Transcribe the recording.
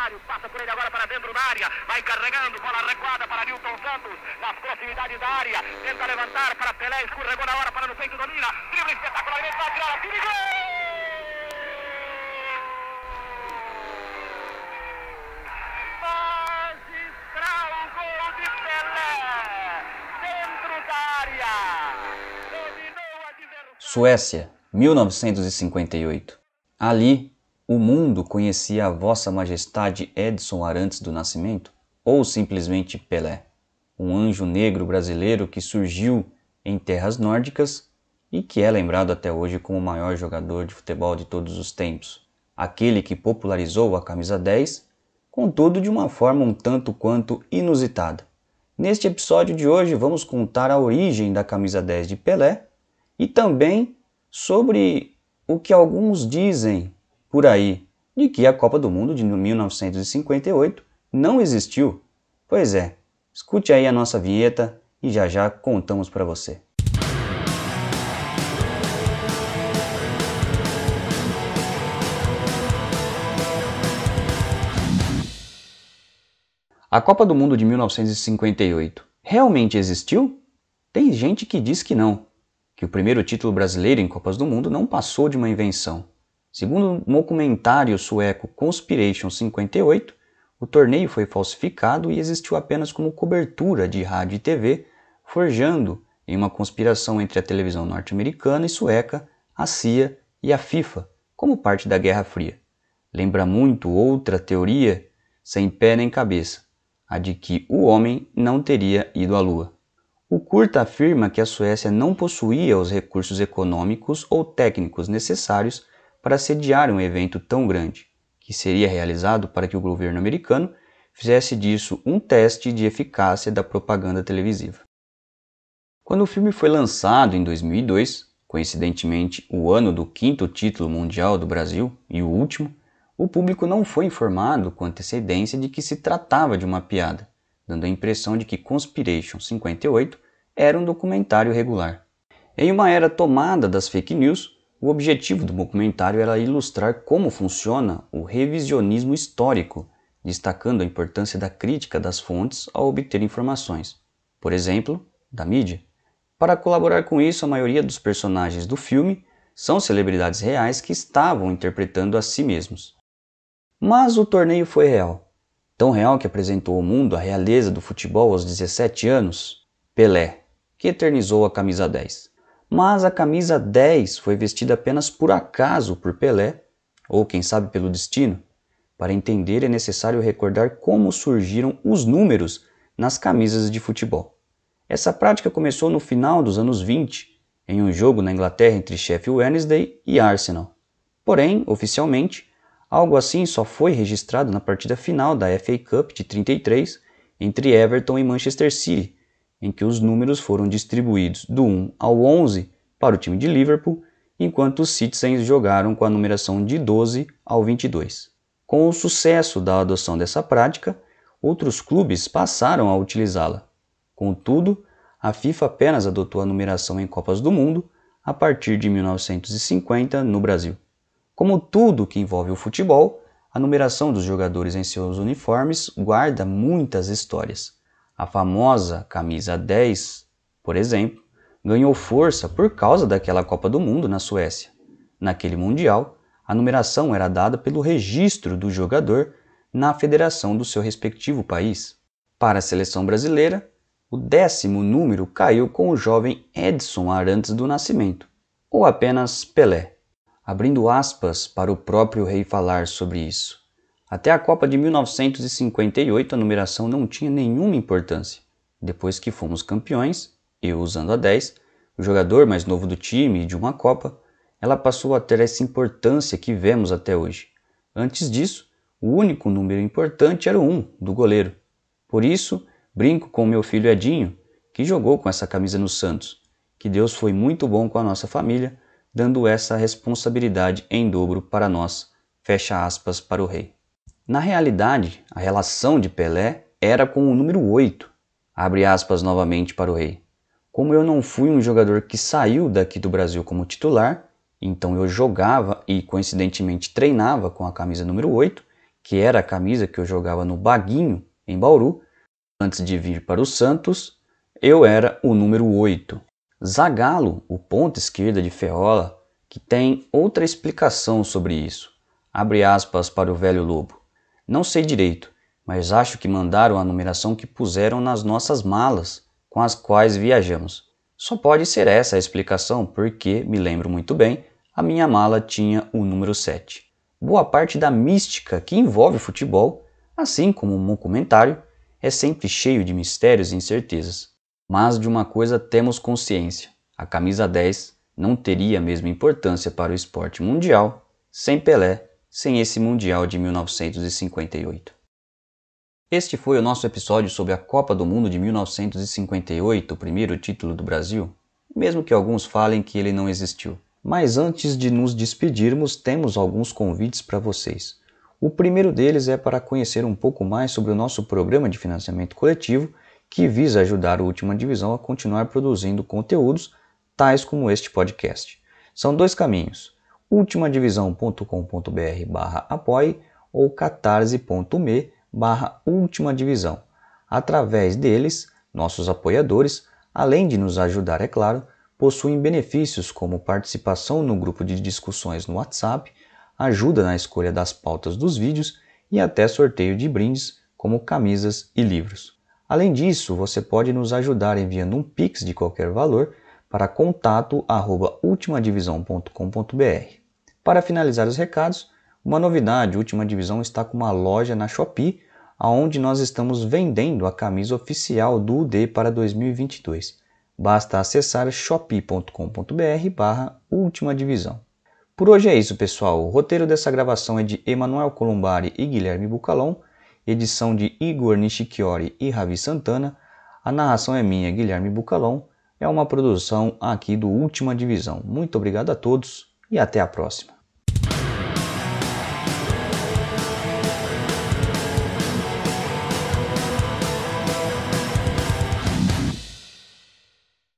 adversário, passa por ele agora para dentro da área, vai carregando, bola recuada para Newton Santos, nas proximidades da área, tenta levantar para Pelé, escorregou na hora para no peito, domina, drible espetacularmente, vai tirar a tira e gol! de Pelé, dentro da área, dominou a Suécia, 1958. Ali, o mundo conhecia a Vossa Majestade Edson Arantes do Nascimento? Ou simplesmente Pelé, um anjo negro brasileiro que surgiu em terras nórdicas e que é lembrado até hoje como o maior jogador de futebol de todos os tempos, aquele que popularizou a camisa 10, contudo de uma forma um tanto quanto inusitada. Neste episódio de hoje vamos contar a origem da camisa 10 de Pelé e também sobre o que alguns dizem por aí de que a Copa do Mundo de 1958 não existiu? Pois é, escute aí a nossa vinheta e já já contamos para você. A Copa do Mundo de 1958 realmente existiu? Tem gente que diz que não, que o primeiro título brasileiro em Copas do Mundo não passou de uma invenção. Segundo um documentário sueco Conspiration 58, o torneio foi falsificado e existiu apenas como cobertura de rádio e TV, forjando em uma conspiração entre a televisão norte-americana e sueca, a CIA e a FIFA, como parte da Guerra Fria. Lembra muito outra teoria sem pé nem cabeça, a de que o homem não teria ido à Lua. O curta afirma que a Suécia não possuía os recursos econômicos ou técnicos necessários para sediar um evento tão grande, que seria realizado para que o governo americano fizesse disso um teste de eficácia da propaganda televisiva. Quando o filme foi lançado em 2002, coincidentemente o ano do quinto título mundial do Brasil e o último, o público não foi informado com antecedência de que se tratava de uma piada, dando a impressão de que Conspiration 58 era um documentário regular. Em uma era tomada das fake news, o objetivo do documentário era ilustrar como funciona o revisionismo histórico, destacando a importância da crítica das fontes ao obter informações, por exemplo, da mídia. Para colaborar com isso, a maioria dos personagens do filme são celebridades reais que estavam interpretando a si mesmos. Mas o torneio foi real. Tão real que apresentou ao mundo a realeza do futebol aos 17 anos, Pelé, que eternizou a camisa 10 mas a camisa 10 foi vestida apenas por acaso por Pelé, ou quem sabe pelo destino. Para entender, é necessário recordar como surgiram os números nas camisas de futebol. Essa prática começou no final dos anos 20, em um jogo na Inglaterra entre Sheffield Wednesday e Arsenal. Porém, oficialmente, algo assim só foi registrado na partida final da FA Cup de 33 entre Everton e Manchester City, em que os números foram distribuídos do 1 ao 11 para o time de Liverpool, enquanto os Citizens jogaram com a numeração de 12 ao 22. Com o sucesso da adoção dessa prática, outros clubes passaram a utilizá-la. Contudo, a FIFA apenas adotou a numeração em Copas do Mundo a partir de 1950 no Brasil. Como tudo que envolve o futebol, a numeração dos jogadores em seus uniformes guarda muitas histórias. A famosa camisa 10, por exemplo, ganhou força por causa daquela Copa do Mundo na Suécia. Naquele Mundial, a numeração era dada pelo registro do jogador na federação do seu respectivo país. Para a seleção brasileira, o décimo número caiu com o jovem Edson Arantes do Nascimento, ou apenas Pelé. Abrindo aspas para o próprio rei falar sobre isso. Até a Copa de 1958, a numeração não tinha nenhuma importância. Depois que fomos campeões, eu usando a 10, o jogador mais novo do time e de uma Copa, ela passou a ter essa importância que vemos até hoje. Antes disso, o único número importante era o 1, do goleiro. Por isso, brinco com meu filho Edinho, que jogou com essa camisa no Santos, que Deus foi muito bom com a nossa família, dando essa responsabilidade em dobro para nós. Fecha aspas para o rei. Na realidade, a relação de Pelé era com o número 8. Abre aspas novamente para o rei. Como eu não fui um jogador que saiu daqui do Brasil como titular, então eu jogava e coincidentemente treinava com a camisa número 8, que era a camisa que eu jogava no Baguinho, em Bauru, antes de vir para o Santos, eu era o número 8. Zagalo, o ponta esquerda de Ferrola, que tem outra explicação sobre isso. Abre aspas para o velho Lobo. Não sei direito, mas acho que mandaram a numeração que puseram nas nossas malas com as quais viajamos. Só pode ser essa a explicação, porque, me lembro muito bem, a minha mala tinha o número 7. Boa parte da mística que envolve o futebol, assim como o documentário, comentário, é sempre cheio de mistérios e incertezas. Mas de uma coisa temos consciência: a camisa 10 não teria a mesma importância para o esporte mundial sem Pelé sem esse Mundial de 1958. Este foi o nosso episódio sobre a Copa do Mundo de 1958, o primeiro título do Brasil, mesmo que alguns falem que ele não existiu. Mas antes de nos despedirmos, temos alguns convites para vocês. O primeiro deles é para conhecer um pouco mais sobre o nosso programa de financiamento coletivo, que visa ajudar a Última Divisão a continuar produzindo conteúdos tais como este podcast. São dois caminhos ultimadivisão.com.br barra apoie ou catarse.me barra ultimadivisão. Através deles, nossos apoiadores, além de nos ajudar, é claro, possuem benefícios como participação no grupo de discussões no WhatsApp, ajuda na escolha das pautas dos vídeos e até sorteio de brindes, como camisas e livros. Além disso, você pode nos ajudar enviando um Pix de qualquer valor para contato@ultimadivisão.com.br. Para finalizar os recados, uma novidade, Última Divisão está com uma loja na Shopee, aonde nós estamos vendendo a camisa oficial do UD para 2022. Basta acessar shopee.com.br barra Última Divisão. Por hoje é isso, pessoal. O roteiro dessa gravação é de Emanuel Colombari e Guilherme Bucalon, edição de Igor Nishikiori e Ravi Santana, a narração é minha, Guilherme Bucalon, é uma produção aqui do Última Divisão. Muito obrigado a todos e até a próxima.